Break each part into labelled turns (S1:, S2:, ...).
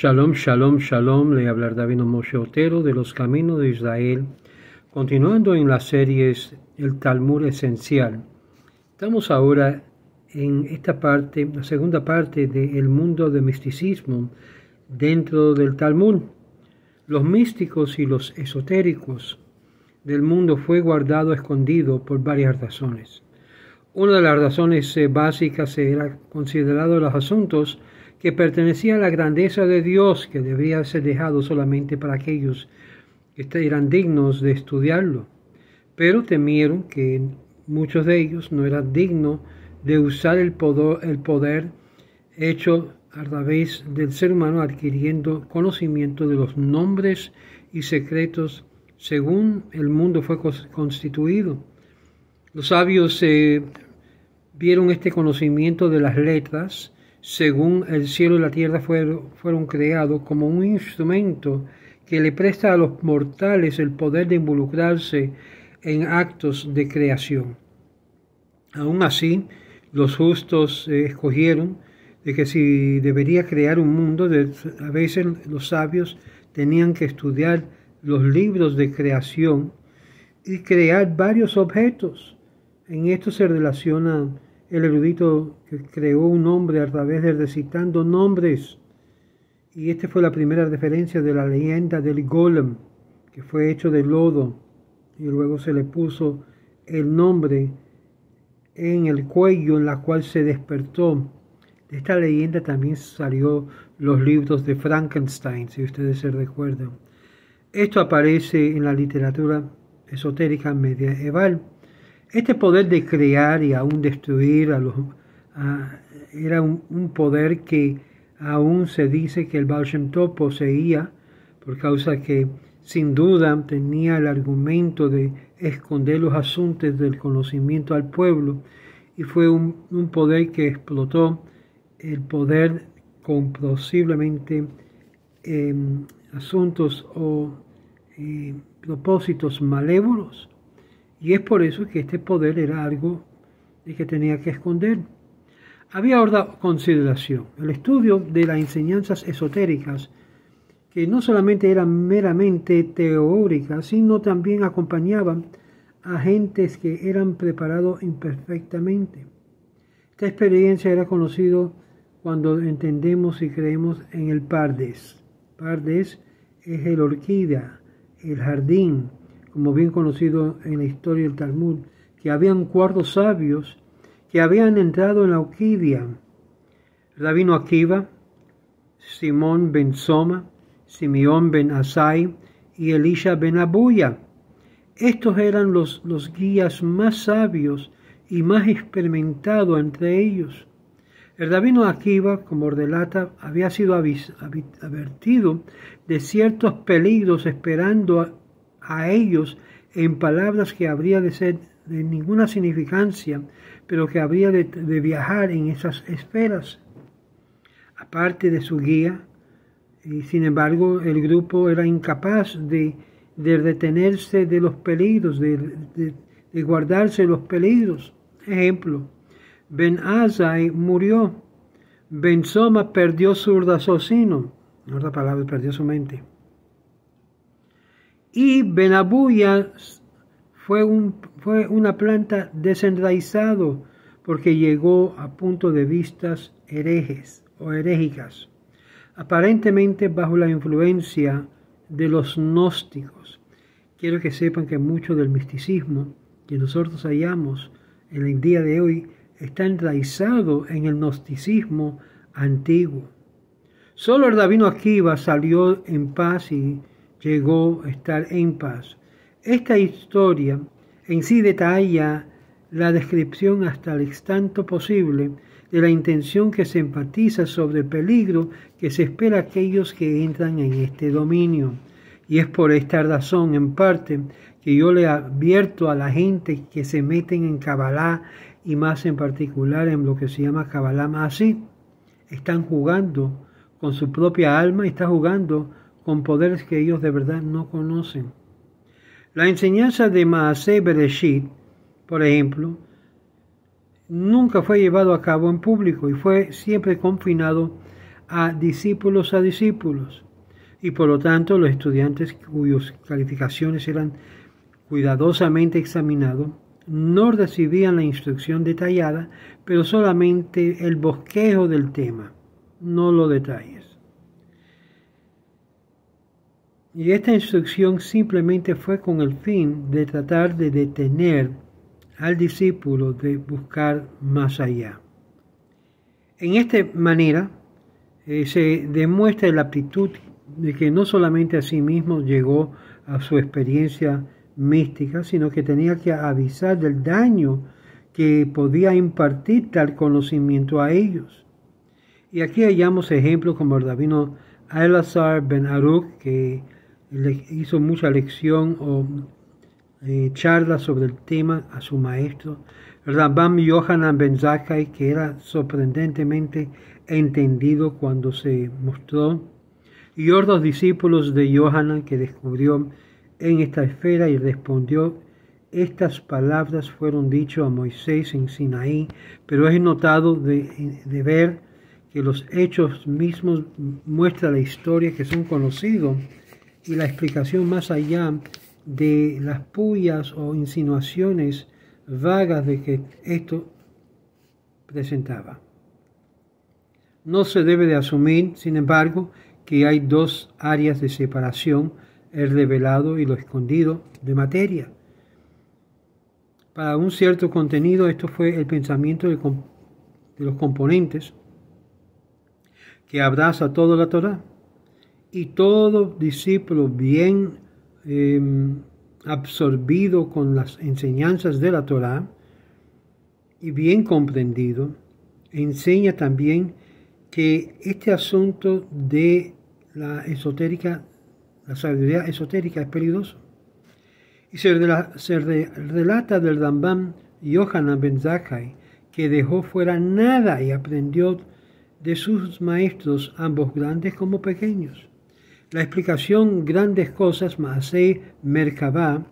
S1: Shalom, shalom, shalom, le hablar Davino Moshe Otero de los Caminos de Israel, continuando en las series El Talmud Esencial. Estamos ahora en esta parte, la segunda parte del mundo del misticismo dentro del Talmud. Los místicos y los esotéricos del mundo fue guardado escondido por varias razones. Una de las razones eh, básicas era considerado los asuntos que pertenecía a la grandeza de Dios que debería ser dejado solamente para aquellos que este eran dignos de estudiarlo. Pero temieron que muchos de ellos no eran dignos de usar el poder, hecho a través del ser humano adquiriendo conocimiento de los nombres y secretos según el mundo fue constituido. Los sabios eh, vieron este conocimiento de las letras según el cielo y la tierra fueron, creados, como un instrumento que le presta a los mortales el poder de involucrarse en actos de creación. Aún así, los justos eh, escogieron de que si debería crear un mundo, a veces los sabios tenían que estudiar los libros de creación y crear varios objetos. En esto se relacionan el erudito que creó un nombre a través de recitando nombres. Y esta fue la primera referencia de la leyenda del golem, que fue hecho de lodo y luego se le puso el nombre en el cuello en la cual se despertó. De esta leyenda también salió los libros de Frankenstein, si ustedes se recuerdan. Esto aparece en la literatura esotérica medieval este poder de crear y aún destruir a los, era un, poder que aún se dice que el Baal poseía, por causa que sin duda tenía el argumento de esconder los asuntos del conocimiento al pueblo, y fue un, poder que explotó el poder con posiblemente em, asuntos o eh, propósitos malévolos y es por eso que este poder era algo de que tenía que esconder. Había ahora consideración, el estudio de las enseñanzas esotéricas, que no solamente eran meramente teóricas, sino también acompañaban a gentes que eran preparados imperfectamente. Esta experiencia era conocida cuando entendemos y creemos en el Pardes. Pardes es el orquídea, el jardín, como bien conocido en la historia del Talmud, que habían cuatro sabios que habían entrado en la El Rabino Akiva, Simón ben Soma, Simeón ben Asai y Elisha ben Abuya. Estos eran los, los guías más sabios y más experimentados entre ellos. El rabino Akiva, como relata, había sido advertido de ciertos peligros esperando a a ellos en palabras que habría de ser de ninguna significancia, pero que habría de, viajar en esas esferas. Aparte de su guía, y sin embargo el grupo era incapaz de, detenerse de los peligros, de, guardarse los peligros. Ejemplo, Ben Azai murió, Ben Soma perdió su no otra palabra, perdió su mente. Y Benabuya fue, fue una planta desenraizada porque llegó a punto de vistas herejes o herejicas, aparentemente bajo la influencia de los gnósticos. Quiero que sepan que mucho del misticismo que nosotros hallamos en el día de hoy está enraizado en el gnosticismo antiguo. Solo el rabino Akiva salió en paz y llegó a estar en paz. Esta historia en sí detalla la descripción hasta el extanto posible de la intención que se empatiza sobre el peligro que se espera a aquellos que entran en este dominio. Y es por esta razón, en parte, que yo le advierto a la gente que se meten en cabalá y más en particular en lo que se llama Kabbalah así Están jugando con su propia alma y están jugando con poderes que ellos de verdad no conocen. La enseñanza de maaseb Bereshit, por ejemplo, nunca fue llevado a cabo en público y fue siempre confinado a discípulos a discípulos. Y por lo tanto, los estudiantes cuyas calificaciones eran cuidadosamente examinados no recibían la instrucción detallada, pero solamente el bosquejo del tema, no lo detalla. Y esta instrucción simplemente fue con el fin de tratar de detener al discípulo de buscar más allá. En esta manera eh, se demuestra la aptitud de que no solamente a sí mismo llegó a su experiencia mística, sino que tenía que avisar del daño que podía impartir tal conocimiento a ellos. Y aquí hallamos ejemplos como el rabino Elazar Ben Aruk, que hizo mucha lección o eh, charla sobre el tema a su maestro, Rabban Yohanan Ben Zakkai, que era sorprendentemente entendido cuando se mostró, y otros discípulos de Yohanan que descubrió en esta esfera y respondió, estas palabras fueron dichas a Moisés en Sinaí, pero es notado de, ver que los hechos mismos muestran la historia que son conocidos y la explicación más allá de las puyas o insinuaciones vagas de que esto presentaba. No se debe de asumir, sin embargo, que hay dos áreas de separación, el revelado y lo escondido de materia. Para un cierto contenido, esto fue el pensamiento de, de los componentes que abraza toda la Torah y todo discípulo bien em, absorbido con las enseñanzas de la Torá y bien comprendido, enseña también que este asunto de la esotérica, la sabiduría esotérica es peligroso. Y se, relata del Dambam Yohanan Ben Zakkai que dejó fuera nada y aprendió de sus maestros, ambos grandes como pequeños. La explicación grandes cosas, Maase Merkabah,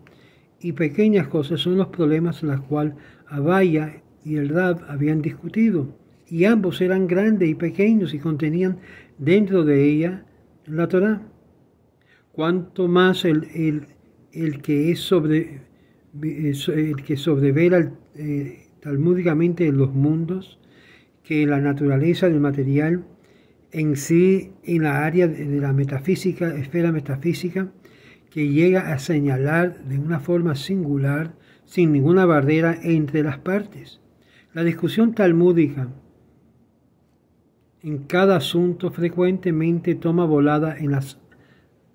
S1: y pequeñas cosas son los problemas en los cuales Abaya y el Rab habían discutido. Y ambos eran grandes y pequeños y contenían dentro de ella la Torah. Cuanto más el, el, que, es sobre, el que sobrevela eh, talmúdicamente los mundos que la naturaleza del material en sí en la área de la metafísica, esfera metafísica, que llega a señalar de una forma singular, sin ninguna barrera entre las partes. La discusión talmúdica en cada asunto frecuentemente toma volada en las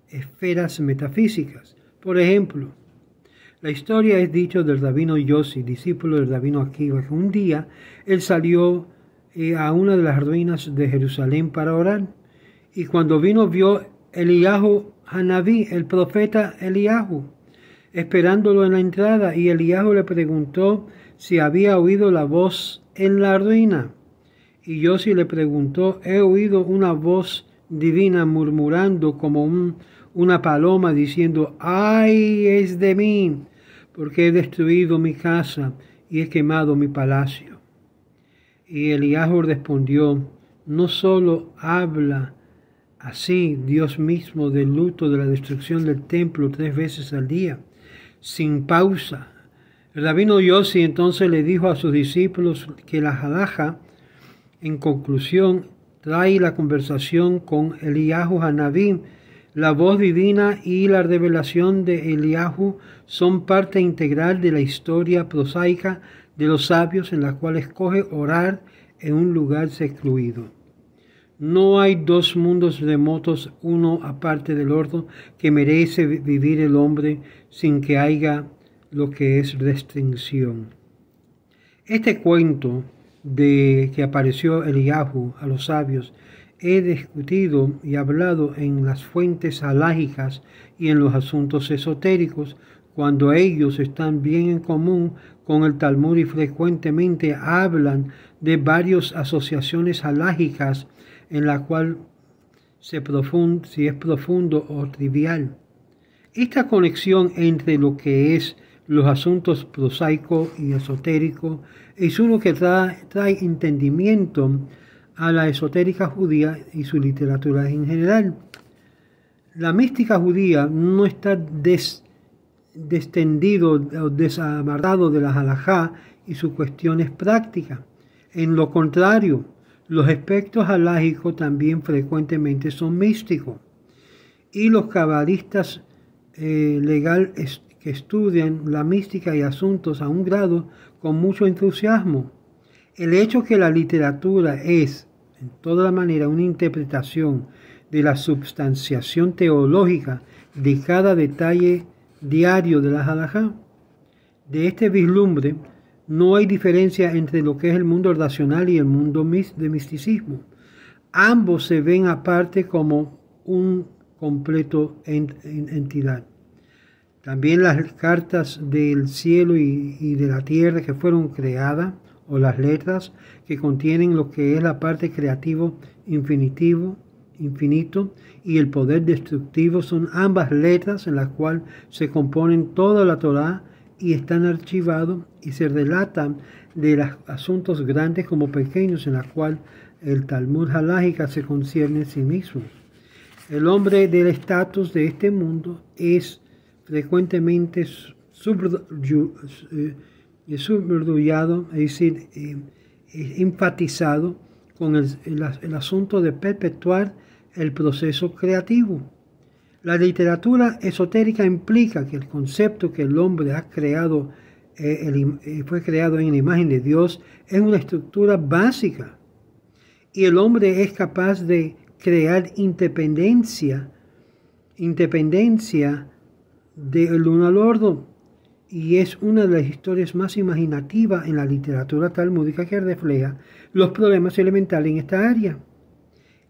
S1: esferas metafísicas. Por ejemplo, la historia es dicho del rabino Yossi, discípulo del rabino Akiva, que un día él salió a una de las ruinas de Jerusalén para orar. Y cuando vino vio Eliahu Hanabí, el profeta Eliahu, esperándolo en la entrada, y Eliahu le preguntó si había oído la voz en la ruina. Y Yossi le preguntó, he oído una voz divina murmurando como una paloma diciendo, ay es de mí, porque he destruido mi casa y he quemado mi palacio. Y Eliahu respondió, no solo habla así Dios mismo del luto de la destrucción del templo tres veces al día, sin pausa. El rabino Yossi entonces le dijo a sus discípulos que la hadaja, en conclusión, trae la conversación con Eliahu Hanabim. La voz divina y la revelación de Eliahu son parte integral de la historia prosaica de los sabios en la cual escoge orar en un lugar excluido. No hay dos mundos remotos, uno aparte del otro, que merece vivir el hombre sin que haya lo que es restricción. Este cuento de que apareció Eliyahu a los sabios he discutido y hablado en las fuentes alágicas y en los asuntos esotéricos, cuando ellos están bien en común con el Talmud y frecuentemente hablan de varias asociaciones halágicas en la cual se profund, si es profundo o trivial. Esta conexión entre lo que es los asuntos prosaico y esotérico es uno que trae, trae entendimiento a la esotérica judía y su literatura en general. La mística judía no está des descendido o desamarrado de las halajá y sus cuestiones prácticas. En lo contrario, los aspectos alágicos también frecuentemente son místicos. Y los cabalistas eh, legal que estudian la mística y asuntos a un grado con mucho entusiasmo. El hecho que la literatura es, en toda manera, una interpretación de la substanciación teológica de cada detalle diario de la halajá. De este vislumbre no hay diferencia entre lo que es el mundo racional y el mundo de misticismo. Ambos se ven aparte como un completo entidad. También las cartas del cielo y, y de la tierra que fueron creadas, o las letras que contienen lo que es la parte creativo infinitivo, infinito, y el poder destructivo son ambas letras en las cuales se componen toda la Torá y están archivados y se relatan de los asuntos grandes como pequeños en las cuales el Talmud halájica se concierne en sí mismo. El hombre del estatus de este mundo es frecuentemente subrayado, eh, es decir, eh, enfatizado con el asunto de perpetuar el proceso creativo. La literatura esotérica implica que el concepto que el hombre ha creado eh, eh, fue creado en la imagen de Dios es una estructura básica y el hombre es capaz de crear independencia, independencia del uno al otro y es una de las historias más imaginativas en la literatura talmúdica que refleja los problemas elementales en esta área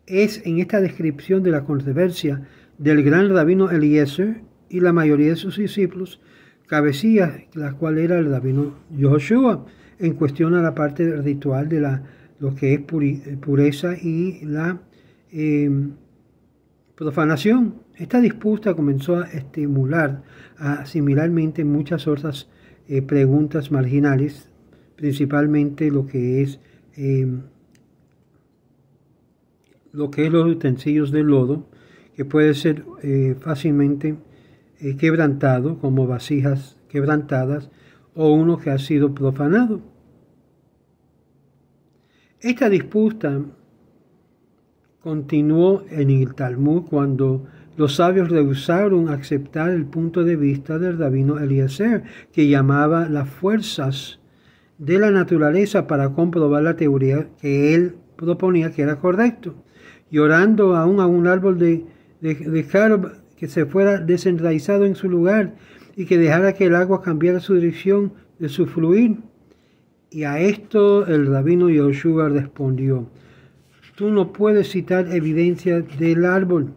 S1: es en esta descripción de la controversia del gran rabino Eliezer y la mayoría de sus discípulos, cabecía, la cual era el rabino Joshua, en cuestión a la parte ritual de la, lo que es eh, pureza y la em, profanación. Esta disputa comenzó a estimular a, similarmente muchas otras eh, preguntas marginales, principalmente lo que es em, lo que es los utensilios de lodo, que puede ser eh, fácilmente eh, quebrantado, como vasijas quebrantadas, o uno que ha sido profanado. Esta disputa continuó en el Talmud cuando los sabios rehusaron aceptar el punto de vista del rabino Eliezer, que llamaba las fuerzas de la naturaleza para comprobar la teoría que él proponía que era correcto llorando aún a un árbol de, de, que se fuera desenraizado en su lugar y que dejara que el agua cambiara su dirección de su fluir. Y a esto el rabino Yoshua respondió, tú no puedes citar evidencia del árbol.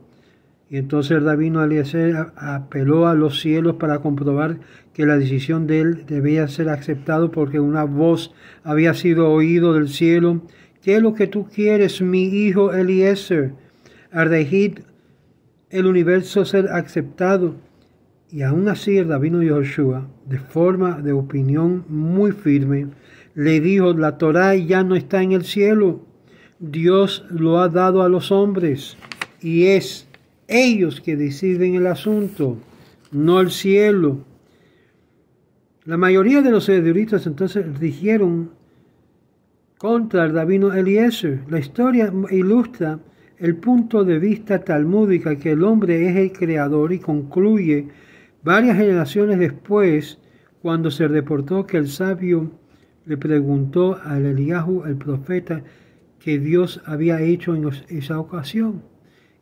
S1: Y entonces el rabino Eliezer apeló a los cielos para comprobar que la decisión de él debía ser aceptada porque una voz había sido oído del cielo ¿Qué lo que tú quieres, mi hijo Eliezer? ¿Ardejit, el universo ser aceptado. Y aún así el rabino Yoshua, de forma de opinión muy firme, le dijo, la Torá ya no está en el cielo, Dios lo ha dado a los hombres y es ellos que deciden el asunto, no el cielo. La mayoría de los eruditos entonces dijeron contra el divino Eliezer. La historia ilustra el punto de vista talmúdica que el hombre es el creador y concluye varias generaciones después cuando se reportó que el sabio le preguntó al Eliahu, el profeta, que Dios había hecho en esa ocasión.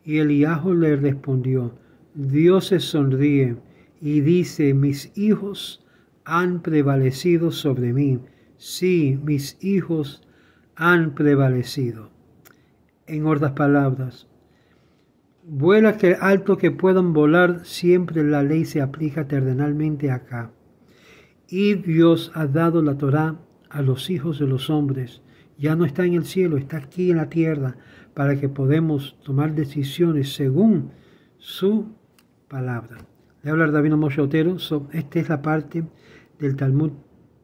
S1: Y Eliahu le respondió, Dios se sonríe y dice, mis hijos han prevalecido sobre mí. Sí, mis hijos han prevalecido. En otras palabras, vuela que alto que puedan volar, siempre la ley se aplica terrenalmente acá. Y Dios ha dado la Torá a los hijos de los hombres. Ya no está en el cielo, está aquí en la tierra, para que podamos tomar decisiones según su palabra. Le habla David Davino Otero. esta es la parte del Talmud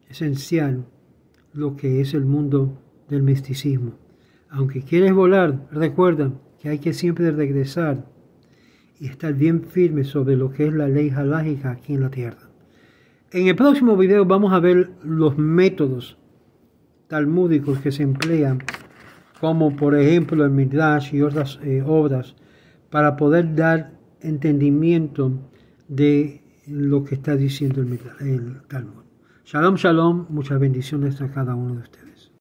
S1: esencial lo que es el mundo del misticismo. Aunque quieres volar, recuerda que hay que siempre regresar y estar bien firme sobre lo que es la ley halágica aquí en la tierra. En el próximo video vamos a ver los métodos talmúdicos que se emplean, como por ejemplo el Midrash y otras eh, obras, para poder dar entendimiento de lo que está diciendo el, el Talmud. Shalom, shalom, muchas bendiciones a cada uno de ustedes.